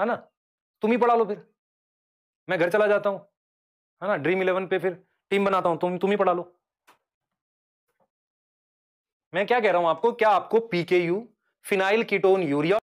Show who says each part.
Speaker 1: है ना तुम ही पढ़ा लो फिर मैं घर चला जाता हूँ है ना ड्रीम इलेवन पे फिर टीम बनाता हूँ तुम तुम ही पढ़ा लो मैं क्या कह रहा हूं आपको क्या आपको P K U ketone urea